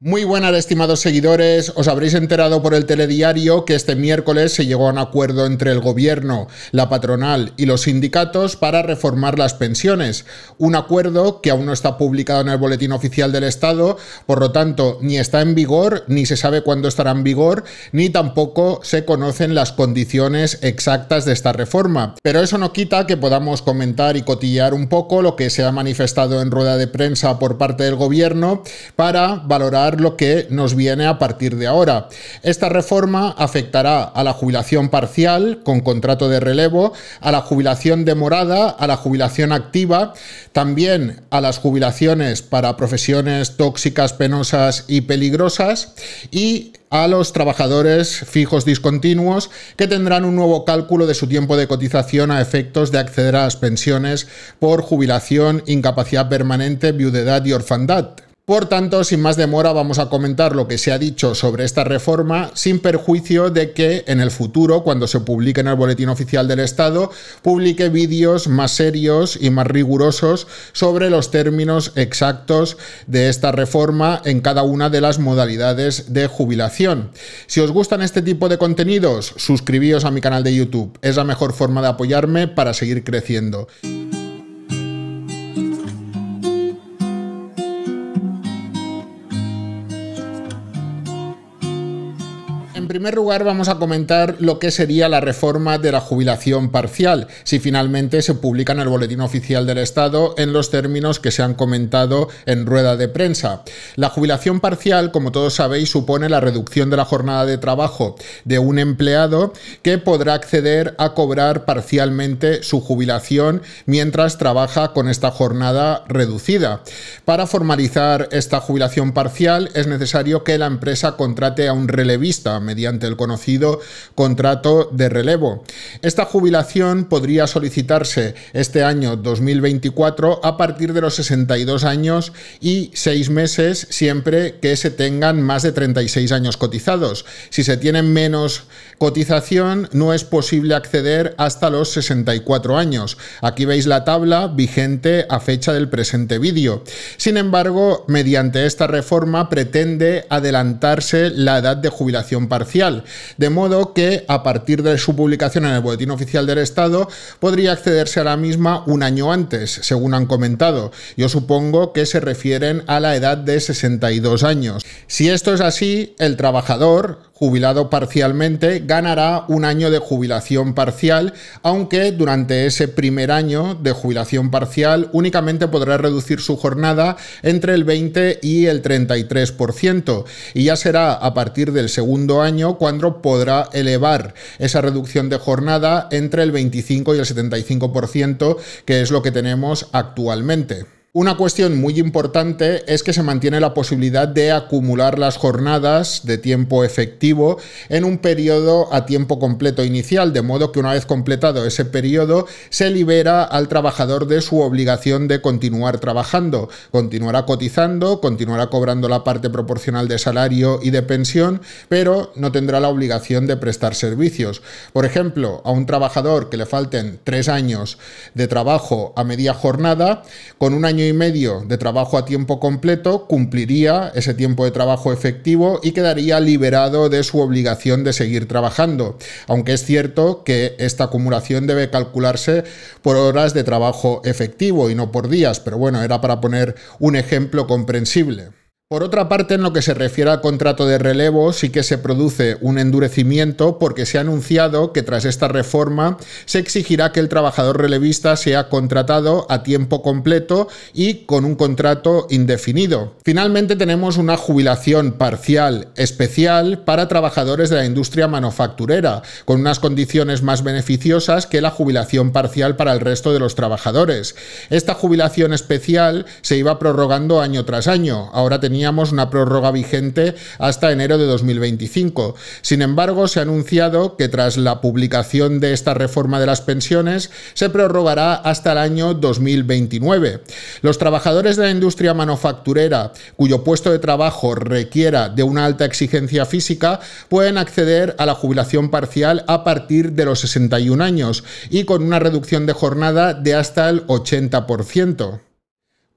Muy buenas, estimados seguidores. Os habréis enterado por el telediario que este miércoles se llegó a un acuerdo entre el gobierno, la patronal y los sindicatos para reformar las pensiones. Un acuerdo que aún no está publicado en el Boletín Oficial del Estado, por lo tanto, ni está en vigor, ni se sabe cuándo estará en vigor, ni tampoco se conocen las condiciones exactas de esta reforma. Pero eso no quita que podamos comentar y cotillear un poco lo que se ha manifestado en rueda de prensa por parte del gobierno para valorar lo que nos viene a partir de ahora. Esta reforma afectará a la jubilación parcial con contrato de relevo, a la jubilación demorada, a la jubilación activa, también a las jubilaciones para profesiones tóxicas, penosas y peligrosas y a los trabajadores fijos discontinuos que tendrán un nuevo cálculo de su tiempo de cotización a efectos de acceder a las pensiones por jubilación, incapacidad permanente, viudedad y orfandad. Por tanto, sin más demora, vamos a comentar lo que se ha dicho sobre esta reforma, sin perjuicio de que en el futuro, cuando se publique en el Boletín Oficial del Estado, publique vídeos más serios y más rigurosos sobre los términos exactos de esta reforma en cada una de las modalidades de jubilación. Si os gustan este tipo de contenidos, suscribíos a mi canal de YouTube. Es la mejor forma de apoyarme para seguir creciendo. En primer lugar, vamos a comentar lo que sería la reforma de la jubilación parcial, si finalmente se publica en el Boletín Oficial del Estado en los términos que se han comentado en rueda de prensa. La jubilación parcial, como todos sabéis, supone la reducción de la jornada de trabajo de un empleado que podrá acceder a cobrar parcialmente su jubilación mientras trabaja con esta jornada reducida. Para formalizar esta jubilación parcial es necesario que la empresa contrate a un relevista mediante el conocido contrato de relevo. Esta jubilación podría solicitarse este año 2024 a partir de los 62 años y 6 meses siempre que se tengan más de 36 años cotizados. Si se tienen menos cotización no es posible acceder hasta los 64 años. Aquí veis la tabla vigente a fecha del presente vídeo. Sin embargo, mediante esta reforma pretende adelantarse la edad de jubilación parcial de modo que a partir de su publicación en el Boletín Oficial del Estado podría accederse a la misma un año antes, según han comentado. Yo supongo que se refieren a la edad de 62 años. Si esto es así, el trabajador, jubilado parcialmente, ganará un año de jubilación parcial, aunque durante ese primer año de jubilación parcial únicamente podrá reducir su jornada entre el 20 y el 33%, y ya será a partir del segundo año cuando podrá elevar esa reducción de jornada entre el 25 y el 75%, que es lo que tenemos actualmente. Una cuestión muy importante es que se mantiene la posibilidad de acumular las jornadas de tiempo efectivo en un periodo a tiempo completo inicial, de modo que una vez completado ese periodo se libera al trabajador de su obligación de continuar trabajando. Continuará cotizando, continuará cobrando la parte proporcional de salario y de pensión, pero no tendrá la obligación de prestar servicios. Por ejemplo, a un trabajador que le falten tres años de trabajo a media jornada, con un año y medio de trabajo a tiempo completo, cumpliría ese tiempo de trabajo efectivo y quedaría liberado de su obligación de seguir trabajando, aunque es cierto que esta acumulación debe calcularse por horas de trabajo efectivo y no por días, pero bueno, era para poner un ejemplo comprensible. Por otra parte, en lo que se refiere al contrato de relevo, sí que se produce un endurecimiento porque se ha anunciado que tras esta reforma se exigirá que el trabajador relevista sea contratado a tiempo completo y con un contrato indefinido. Finalmente, tenemos una jubilación parcial especial para trabajadores de la industria manufacturera, con unas condiciones más beneficiosas que la jubilación parcial para el resto de los trabajadores. Esta jubilación especial se iba prorrogando año tras año. Ahora tenía teníamos una prórroga vigente hasta enero de 2025. Sin embargo, se ha anunciado que tras la publicación de esta reforma de las pensiones, se prorrogará hasta el año 2029. Los trabajadores de la industria manufacturera cuyo puesto de trabajo requiera de una alta exigencia física pueden acceder a la jubilación parcial a partir de los 61 años y con una reducción de jornada de hasta el 80%.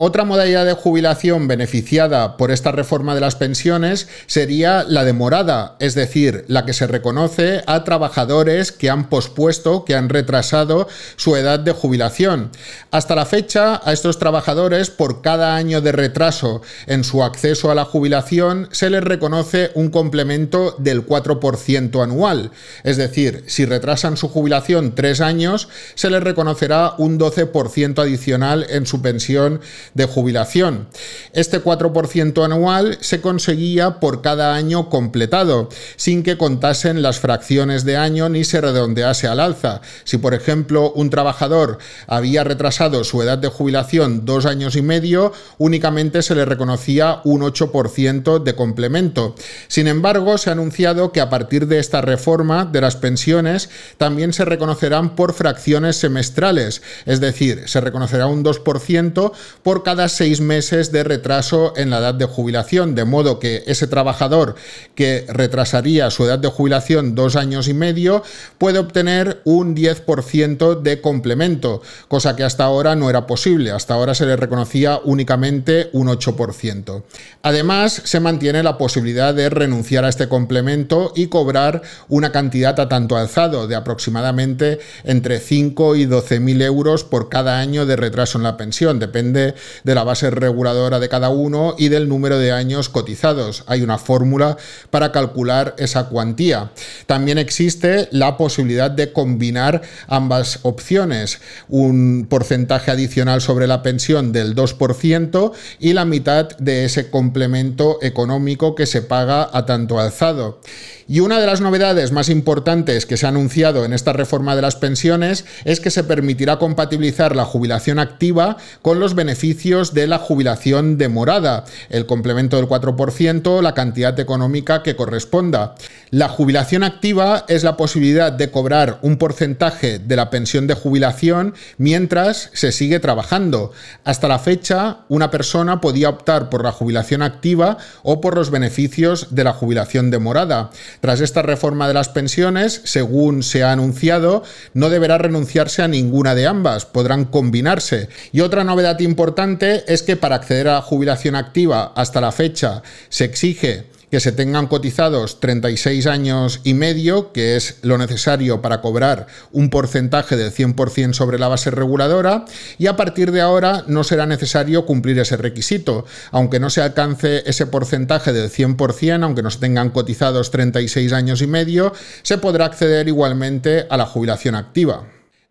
Otra modalidad de jubilación beneficiada por esta reforma de las pensiones sería la demorada, es decir, la que se reconoce a trabajadores que han pospuesto, que han retrasado su edad de jubilación. Hasta la fecha, a estos trabajadores, por cada año de retraso en su acceso a la jubilación, se les reconoce un complemento del 4% anual. Es decir, si retrasan su jubilación tres años, se les reconocerá un 12% adicional en su pensión de jubilación. Este 4% anual se conseguía por cada año completado, sin que contasen las fracciones de año ni se redondease al alza. Si, por ejemplo, un trabajador había retrasado su edad de jubilación dos años y medio, únicamente se le reconocía un 8% de complemento. Sin embargo, se ha anunciado que a partir de esta reforma de las pensiones también se reconocerán por fracciones semestrales, es decir, se reconocerá un 2% por cada seis meses de retraso en la edad de jubilación, de modo que ese trabajador que retrasaría su edad de jubilación dos años y medio puede obtener un 10% de complemento, cosa que hasta ahora no era posible, hasta ahora se le reconocía únicamente un 8%. Además, se mantiene la posibilidad de renunciar a este complemento y cobrar una cantidad a tanto alzado de aproximadamente entre 5 y 12 mil euros por cada año de retraso en la pensión, depende de la base reguladora de cada uno y del número de años cotizados. Hay una fórmula para calcular esa cuantía. También existe la posibilidad de combinar ambas opciones, un porcentaje adicional sobre la pensión del 2% y la mitad de ese complemento económico que se paga a tanto alzado. Y una de las novedades más importantes que se ha anunciado en esta reforma de las pensiones es que se permitirá compatibilizar la jubilación activa con los beneficios de la jubilación demorada, el complemento del 4%, la cantidad económica que corresponda. La jubilación activa es la posibilidad de cobrar un porcentaje de la pensión de jubilación mientras se sigue trabajando. Hasta la fecha, una persona podía optar por la jubilación activa o por los beneficios de la jubilación demorada. Tras esta reforma de las pensiones, según se ha anunciado, no deberá renunciarse a ninguna de ambas, podrán combinarse. Y otra novedad importante es que para acceder a la jubilación activa hasta la fecha se exige que se tengan cotizados 36 años y medio, que es lo necesario para cobrar un porcentaje del 100% sobre la base reguladora, y a partir de ahora no será necesario cumplir ese requisito. Aunque no se alcance ese porcentaje del 100%, aunque no se tengan cotizados 36 años y medio, se podrá acceder igualmente a la jubilación activa.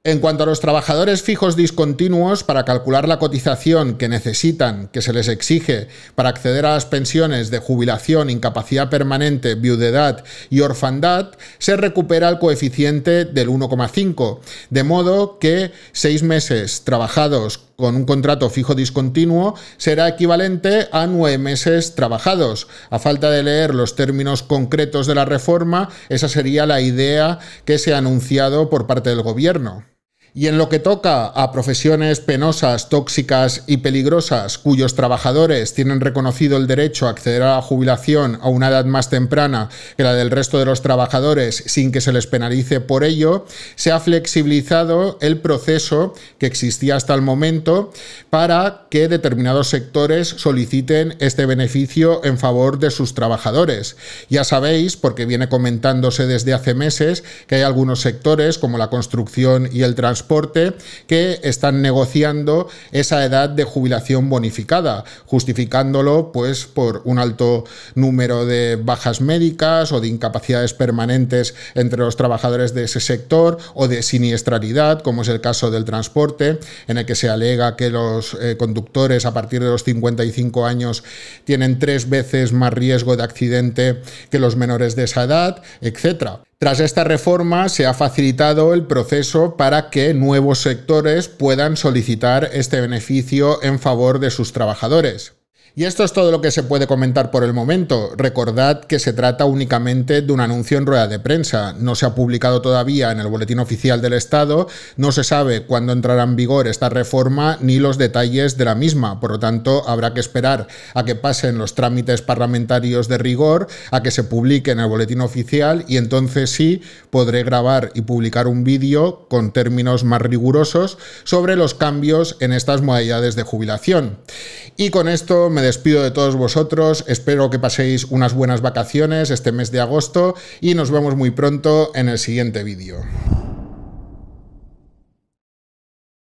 En cuanto a los trabajadores fijos discontinuos, para calcular la cotización que necesitan, que se les exige para acceder a las pensiones de jubilación, incapacidad permanente, viudedad y orfandad, se recupera el coeficiente del 1,5, de modo que seis meses trabajados con un contrato fijo discontinuo será equivalente a nueve meses trabajados. A falta de leer los términos concretos de la reforma, esa sería la idea que se ha anunciado por parte del Gobierno. Y en lo que toca a profesiones penosas, tóxicas y peligrosas, cuyos trabajadores tienen reconocido el derecho a acceder a la jubilación a una edad más temprana que la del resto de los trabajadores sin que se les penalice por ello, se ha flexibilizado el proceso que existía hasta el momento para que determinados sectores soliciten este beneficio en favor de sus trabajadores. Ya sabéis, porque viene comentándose desde hace meses, que hay algunos sectores, como la construcción y el transporte, que están negociando esa edad de jubilación bonificada, justificándolo pues por un alto número de bajas médicas o de incapacidades permanentes entre los trabajadores de ese sector o de siniestralidad, como es el caso del transporte, en el que se alega que los eh, conductores a partir de los 55 años tienen tres veces más riesgo de accidente que los menores de esa edad, etcétera. Tras esta reforma se ha facilitado el proceso para que nuevos sectores puedan solicitar este beneficio en favor de sus trabajadores. Y esto es todo lo que se puede comentar por el momento. Recordad que se trata únicamente de un anuncio en rueda de prensa. No se ha publicado todavía en el Boletín Oficial del Estado, no se sabe cuándo entrará en vigor esta reforma ni los detalles de la misma. Por lo tanto, habrá que esperar a que pasen los trámites parlamentarios de rigor, a que se publique en el Boletín Oficial y entonces sí podré grabar y publicar un vídeo con términos más rigurosos sobre los cambios en estas modalidades de jubilación. Y con esto me despido de todos vosotros, espero que paséis unas buenas vacaciones este mes de agosto y nos vemos muy pronto en el siguiente vídeo.